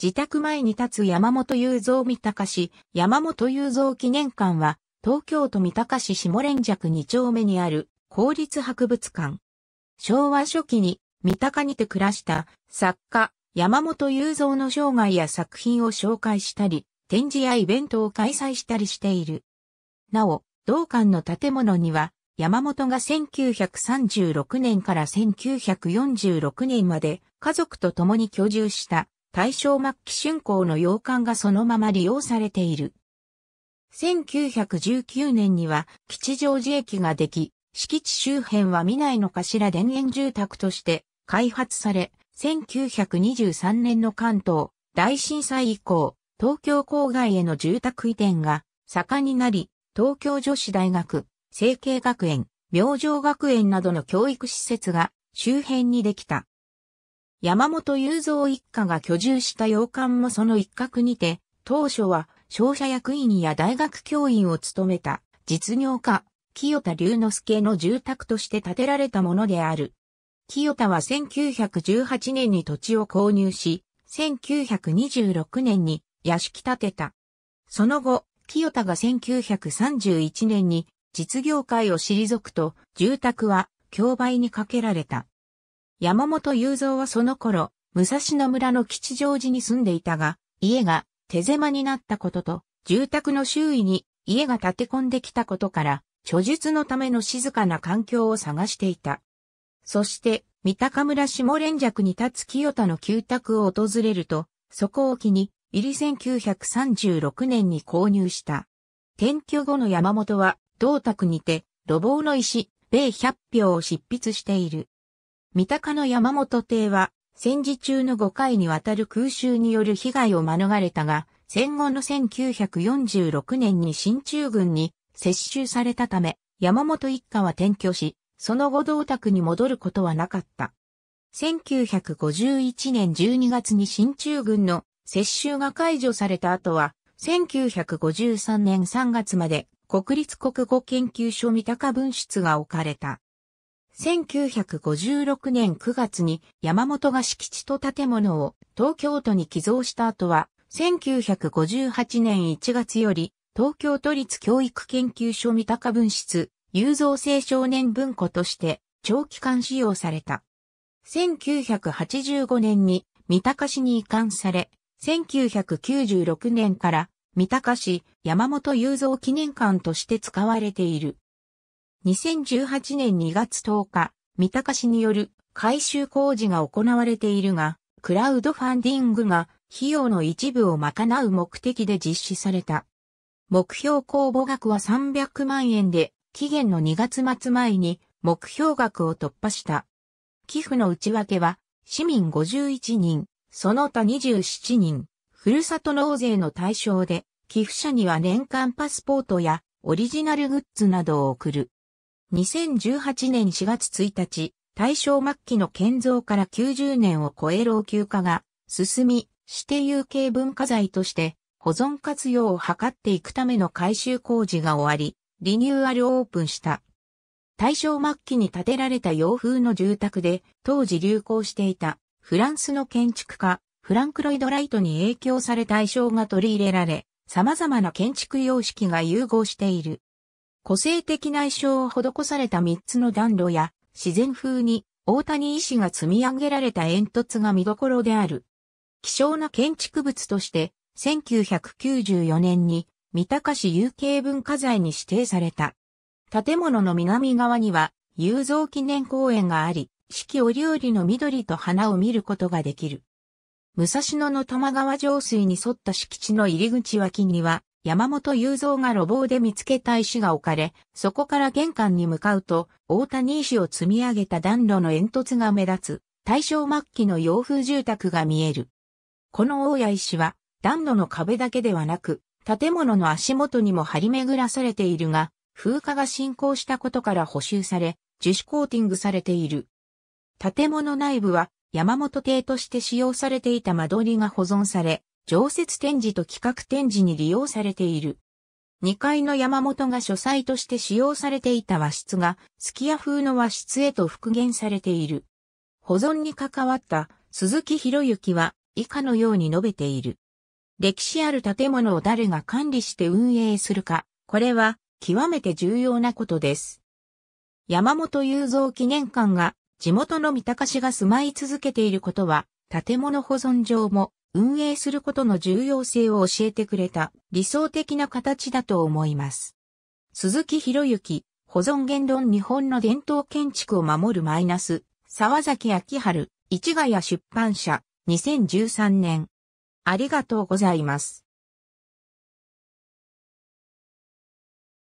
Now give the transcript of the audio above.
自宅前に立つ山本雄三三鷹市、山本雄三記念館は、東京都三鷹市下連尺二丁目にある公立博物館。昭和初期に三鷹にて暮らした作家山本雄三の生涯や作品を紹介したり、展示やイベントを開催したりしている。なお、同館の建物には、山本が1936年から1946年まで家族と共に居住した大正末期春光の洋館がそのまま利用されている。1919年には吉祥寺駅ができ、敷地周辺は未来の頭田園住宅として開発され、1923年の関東大震災以降、東京郊外への住宅移転が盛んになり、東京女子大学、成蹊学園、明星学園などの教育施設が周辺にできた。山本雄三一家が居住した洋館もその一角にて、当初は商社役員や大学教員を務めた実業家、清田隆之介の住宅として建てられたものである。清田は1918年に土地を購入し、1926年に屋敷建てた。その後、清田が1931年に実業界を退くと、住宅は競売にかけられた。山本雄三はその頃、武蔵野村の吉祥寺に住んでいたが、家が手狭になったことと、住宅の周囲に家が建て込んできたことから、著述のための静かな環境を探していた。そして、三鷹村下連尺に立つ清田の旧宅を訪れると、そこを機に、入り1936年に購入した。転居後の山本は、同宅にて、路傍の石、米百俵票を執筆している。三鷹の山本邸は、戦時中の5回にわたる空襲による被害を免れたが、戦後の1946年に新中軍に接収されたため、山本一家は転居し、その後同宅に戻ることはなかった。1951年12月に新中軍の接収が解除された後は、1953年3月まで国立国語研究所三鷹分室が置かれた。1956年9月に山本が敷地と建物を東京都に寄贈した後は、1958年1月より東京都立教育研究所三鷹分室、有造青少年文庫として長期間使用された。1985年に三鷹市に移管され、1996年から三鷹市山本有造記念館として使われている。2018年2月10日、三鷹市による改修工事が行われているが、クラウドファンディングが費用の一部を賄う目的で実施された。目標公募額は300万円で、期限の2月末前に目標額を突破した。寄付の内訳は、市民51人、その他27人、ふるさと納税の対象で、寄付者には年間パスポートやオリジナルグッズなどを送る。2018年4月1日、大正末期の建造から90年を超え老朽化が進み、指定有形文化財として保存活用を図っていくための改修工事が終わり、リニューアルオープンした。大正末期に建てられた洋風の住宅で、当時流行していたフランスの建築家、フランク・ロイド・ライトに影響され対象が取り入れられ、様々な建築様式が融合している。個性的な衣装を施された3つの暖炉や、自然風に大谷医師が積み上げられた煙突が見どころである。希少な建築物として、1994年に三鷹市有形文化財に指定された。建物の南側には、雄三記念公園があり、四季折々の緑と花を見ることができる。武蔵野の玉川上水に沿った敷地の入り口脇には、山本雄三が路傍で見つけた石が置かれ、そこから玄関に向かうと、大谷石を積み上げた暖炉の煙突が目立つ、大正末期の洋風住宅が見える。この大谷石は、暖炉の壁だけではなく、建物の足元にも張り巡らされているが、風化が進行したことから補修され、樹脂コーティングされている。建物内部は山本邸として使用されていた間取りが保存され、常設展示と企画展示に利用されている。2階の山本が書斎として使用されていた和室が、すき家風の和室へと復元されている。保存に関わった鈴木博之は以下のように述べている。歴史ある建物を誰が管理して運営するか、これは極めて重要なことです。山本雄三記念館が地元の三鷹市が住まい続けていることは、建物保存上も運営することの重要性を教えてくれた理想的な形だと思います。鈴木博之、保存言論日本の伝統建築を守るマイナス、沢崎秋春、市ヶ谷出版社、2013年。ありがとうございます。